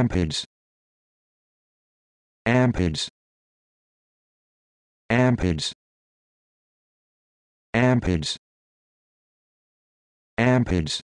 amperage amperage amperage amperage amperage